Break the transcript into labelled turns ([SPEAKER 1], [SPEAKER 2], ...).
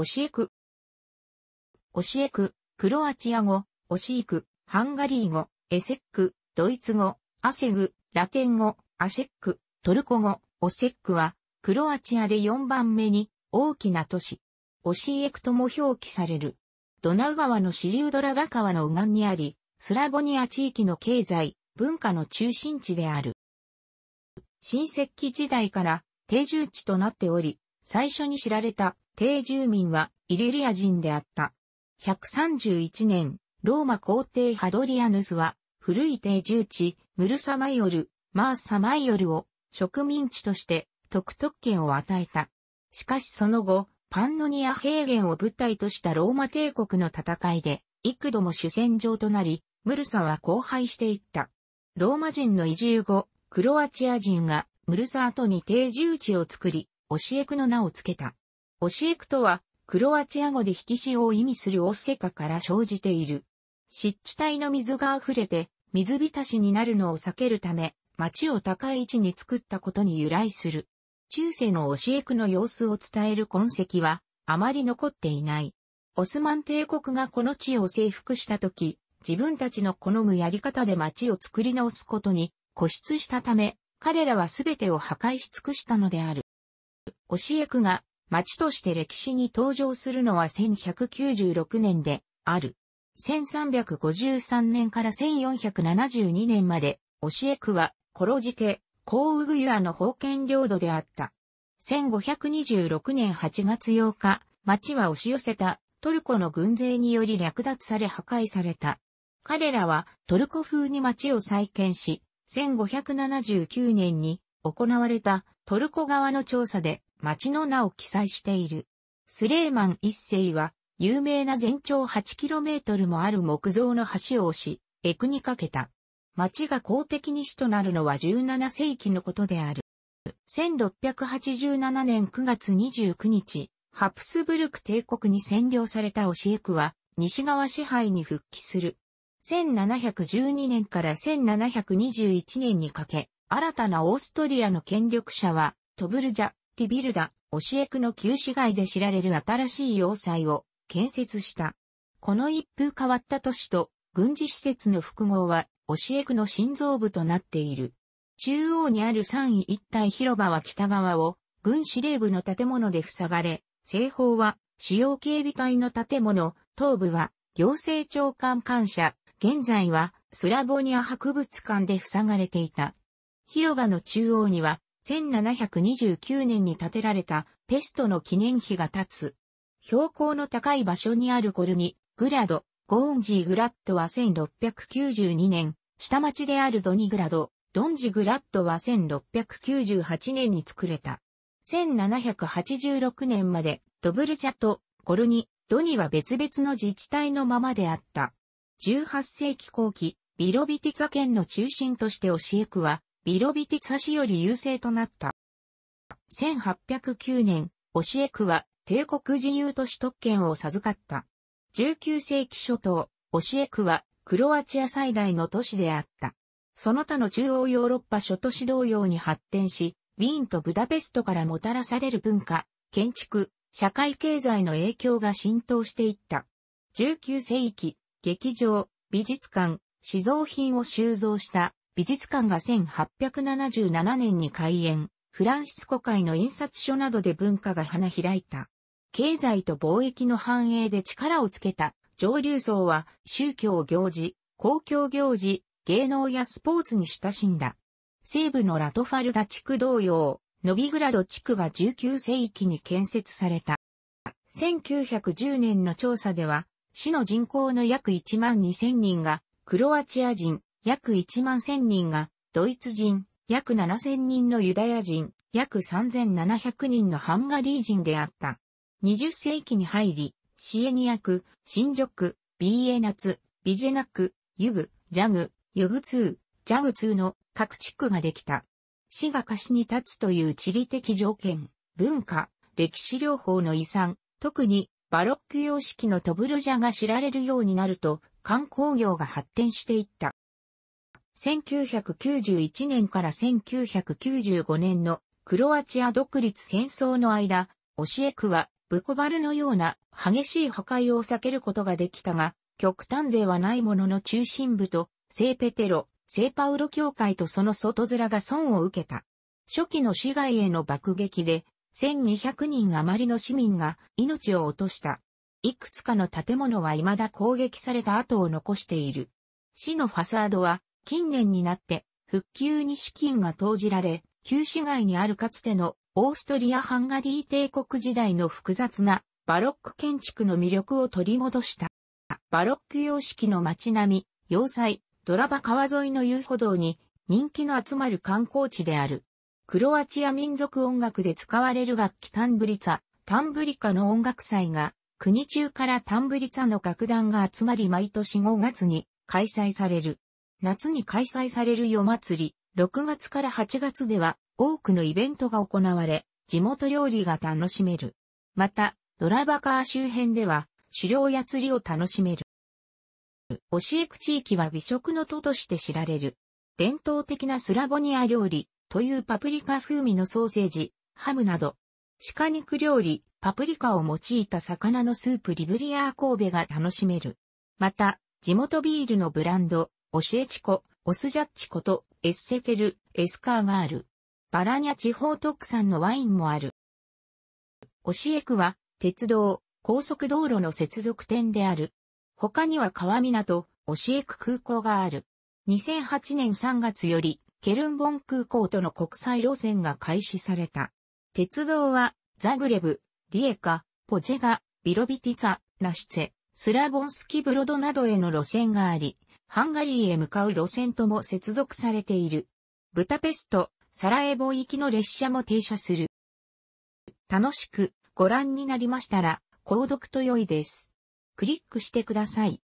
[SPEAKER 1] オシエク。オシエク、クロアチア語、オシく、ク、ハンガリー語、エセック、ドイツ語、アセグ、ラテン語、アセック、トルコ語、オセックは、クロアチアで4番目に大きな都市、オシエクとも表記される。ドナウ川の支流ドラガ川の右岸にあり、スラボニア地域の経済、文化の中心地である。新石器時代から定住地となっており、最初に知られた定住民はイリリア人であった。131年、ローマ皇帝ハドリアヌスは、古い定住地、ムルサマイオル、マーサマイオルを植民地として特特権を与えた。しかしその後、パンノニア平原を舞台としたローマ帝国の戦いで、幾度も主戦場となり、ムルサは荒廃していった。ローマ人の移住後、クロアチア人がムルサートに定住地を作り、教え子の名を付けた。オシエクとは、クロアチア語で引き潮を意味するオッセカから生じている。湿地帯の水が溢れて、水浸しになるのを避けるため、町を高い位置に作ったことに由来する。中世のオシエクの様子を伝える痕跡は、あまり残っていない。オスマン帝国がこの地を征服した時、自分たちの好むやり方で町を作り直すことに固執したため、彼らはすべてを破壊し尽くしたのである。オシエクが町として歴史に登場するのは1196年である。1353年から1472年まで、教え区は、コロジケ、コウウグユアの封建領土であった。1526年8月8日、町は押し寄せたトルコの軍勢により略奪され破壊された。彼らはトルコ風に町を再建し、1579年に行われたトルコ側の調査で町の名を記載している。スレーマン一世は、有名な全長 8km もある木造の橋を押し、エクにかけた。町が公的に死となるのは17世紀のことである。1687年9月29日、ハプスブルク帝国に占領されたオシエクは、西側支配に復帰する。1712年から1721年にかけ、新たなオーストリアの権力者は、トブルジャ、ティビルダ、オシエクの旧市街で知られる新しい要塞を建設した。この一風変わった都市と軍事施設の複合はオシエクの心臓部となっている。中央にある3位一体広場は北側を軍司令部の建物で塞がれ、西方は主要警備隊の建物、東部は行政長官官舎、現在はスラボニア博物館で塞がれていた。広場の中央には1729年に建てられたペストの記念碑が立つ。標高の高い場所にあるコルニ、グラド、ゴーンジーグラッドは1692年、下町であるドニグラド、ドンジグラッドは1698年に作れた。1786年までドブルチャとコルニ、ドニは別々の自治体のままであった。18世紀後期、ビロビティツ県の中心として教えエはビロビティツァ氏より優勢となった。1809年、オシエクは帝国自由都市特権を授かった。19世紀初頭、オシエクはクロアチア最大の都市であった。その他の中央ヨーロッパ諸都市同様に発展し、ウィーンとブダペストからもたらされる文化、建築、社会経済の影響が浸透していった。19世紀、劇場、美術館、史蔵品を収蔵した美術館が1877年に開園、フランシスコ会の印刷所などで文化が花開いた。経済と貿易の繁栄で力をつけた上流層は宗教行事、公共行事、芸能やスポーツに親しんだ。西部のラトファルダ地区同様、ノビグラド地区が19世紀に建設された。1910年の調査では、市の人口の約1万2000人がクロアチア人、約1万1000人がドイツ人、約7000人のユダヤ人、約3700人のハンガリー人であった。20世紀に入り、シエニア区、新宿区、ビーエナツ、ビジェナ区、ユグ、ジャグ、ユグツー、ジャグツーの各地区ができた。市が貸しに立つという地理的条件、文化、歴史療法の遺産、特にバロック様式のトブルジャが知られるようになると観光業が発展していった。1991年から1995年のクロアチア独立戦争の間、オシエクはブコバルのような激しい破壊を避けることができたが、極端ではないものの中心部と、聖ペテロ、聖パウロ教会とその外面が損を受けた。初期の市街への爆撃で、1200人余りの市民が命を落とした。いくつかの建物は未だ攻撃された跡を残している。市のファサードは近年になって復旧に資金が投じられ、旧市街にあるかつてのオーストリア・ハンガリー帝国時代の複雑なバロック建築の魅力を取り戻した。バロック様式の街並み、要塞、ドラバ川沿いの遊歩道に人気の集まる観光地である。クロアチア民族音楽で使われる楽器タンブリツァ、タンブリカの音楽祭が国中からタンブリツァの楽団が集まり毎年5月に開催される。夏に開催される夜祭り、6月から8月では多くのイベントが行われ、地元料理が楽しめる。また、ドラバカー周辺では、狩猟や釣りを楽しめる。オシエク地域は美食の都として知られる。伝統的なスラボニア料理というパプリカ風味のソーセージ、ハムなど、鹿肉料理、パプリカを用いた魚のスープリブリアー神戸が楽しめる。また、地元ビールのブランド、オシエチコ、オスジャッチコと、エッセケル、エスカーがある。バラニャ地方特産のワインもある。オシエクは、鉄道、高速道路の接続点である。他には川港、オシエク空港がある。2008年3月より、ケルンボン空港との国際路線が開始された。鉄道は、ザグレブ、リエカ、ポジェガ、ビロビティツァ、ラシツェ、スラボンスキブロドなどへの路線があり、ハンガリーへ向かう路線とも接続されている。ブタペスト、サラエボ行きの列車も停車する。楽しくご覧になりましたら、購読と良いです。クリックしてください。